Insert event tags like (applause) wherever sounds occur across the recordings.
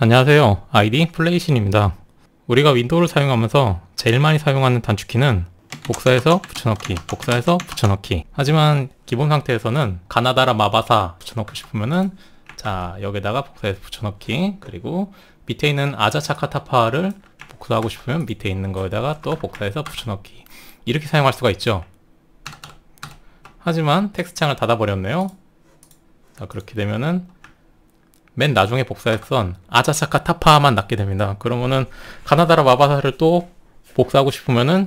안녕하세요 아이디 플레이신입니다 우리가 윈도우를 사용하면서 제일 많이 사용하는 단축키는 복사해서 붙여넣기 복사해서 붙여넣기 하지만 기본 상태에서는 가나다라 마바사 붙여넣고 싶으면은 자 여기다가 복사해서 붙여넣기 그리고 밑에 있는 아자차카타파를 복사하고 싶으면 밑에 있는 거에다가 또 복사해서 붙여넣기 이렇게 사용할 수가 있죠 하지만 텍스트 창을 닫아버렸네요 자 그렇게 되면은 맨 나중에 복사했던 아자사카 타파만 낫게 됩니다. 그러면은 가나다라 마바사를 또 복사하고 싶으면은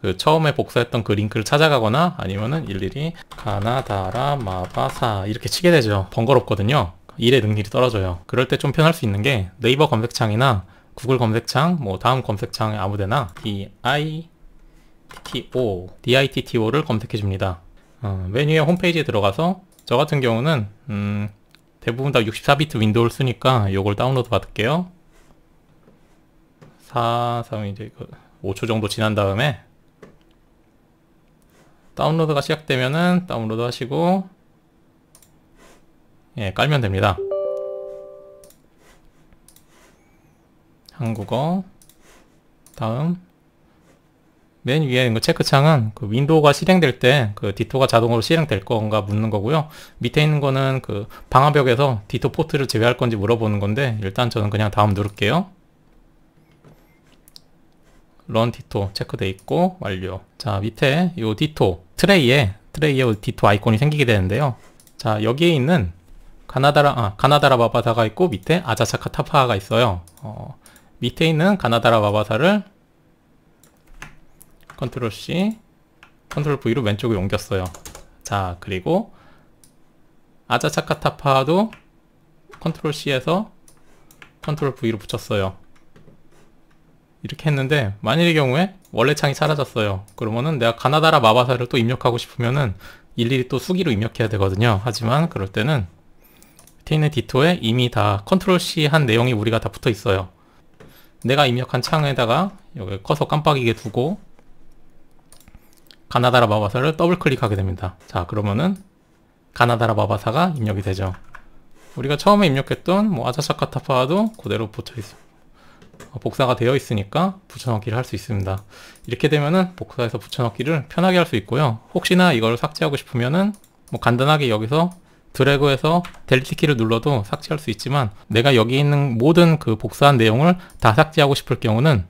그 처음에 복사했던 그 링크를 찾아가거나 아니면은 일일이 가나다라 마바사 이렇게 치게 되죠. 번거롭거든요. 일의 능률이 떨어져요. 그럴 때 좀 편할 수 있는 게 네이버 검색창이나 구글 검색창, 뭐 다음 검색창 아무데나 DITTO, DITTO를 검색해 줍니다. 어, 메뉴에 홈페이지에 들어가서 저 같은 경우는 음, 대부분 다 64비트 윈도우를 쓰니까 이걸 다운로드 받을게요. 4, 3, 이제 5초 그 정도 지난 다음에 다운로드가 시작되면은 다운로드 하시고 예, 깔면 됩니다. 한국어 다음 맨 위에 있는 그 체크창은 그 윈도우가 실행될 때 그 디토가 자동으로 실행될 건가 묻는 거고요. 밑에 있는 거는 그 방화벽에서 디토 포트를 제외할 건지 물어보는 건데 일단 저는 그냥 다음 누를게요. 런 디토 체크돼 있고 완료. 자 밑에 이 디토 트레이에 트레이에 디토 아이콘이 생기게 되는데요. 자 여기에 있는 가나다라 아 가나다라 바바사가 있고 밑에 아자차카 타파가 있어요. 어, 밑에 있는 가나다라 바바사를 컨트롤 C, 컨트롤 V로 왼쪽으로 옮겼어요. 자, 그리고 아자차카타파도 컨트롤 C에서 컨트롤 V로 붙였어요. 이렇게 했는데 만일의 경우에 원래 창이 사라졌어요. 그러면은 내가 가나다라 마바사를 또 입력하고 싶으면은 일일이 또 수기로 입력해야 되거든요. 하지만 그럴 때는 밑에 있는 디토에 이미 다 컨트롤 C 한 내용이 우리가 다 붙어 있어요. 내가 입력한 창에다가 여기 커서 깜빡이게 두고 가나다라 마바사를 더블 클릭하게 됩니다. 자 그러면은 가나다라 마바사가 입력이 되죠. 우리가 처음에 입력했던 뭐 아자샤카타파도 그대로 붙여있어니 복사가 되어 있으니까 붙여넣기를 할 수 있습니다. 이렇게 되면은 복사해서 붙여넣기를 편하게 할 수 있고요. 혹시나 이걸 삭제하고 싶으면은 뭐 간단하게 여기서 드래그해서 델리트 키를 눌러도 삭제할 수 있지만 내가 여기 있는 모든 그 복사한 내용을 다 삭제하고 싶을 경우는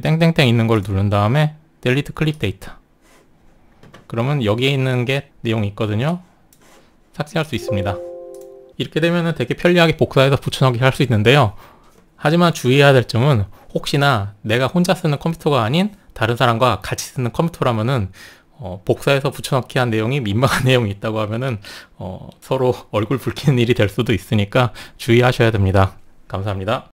땡땡땡 있는 걸 누른 다음에 delete 클립 데이터 그러면 여기에 있는 게 내용이 있거든요 삭제할 수 있습니다 이렇게 되면 되게 편리하게 복사해서 붙여넣기 할 수 있는데요 하지만 주의해야 될 점은 혹시나 내가 혼자 쓰는 컴퓨터가 아닌 다른 사람과 같이 쓰는 컴퓨터라면은 어, 복사해서 붙여넣기 한 내용이 민망한 (laughs) 내용이 있다고 하면은 어, 서로 얼굴 붉히는 일이 될 수도 있으니까 주의하셔야 됩니다. 감사합니다.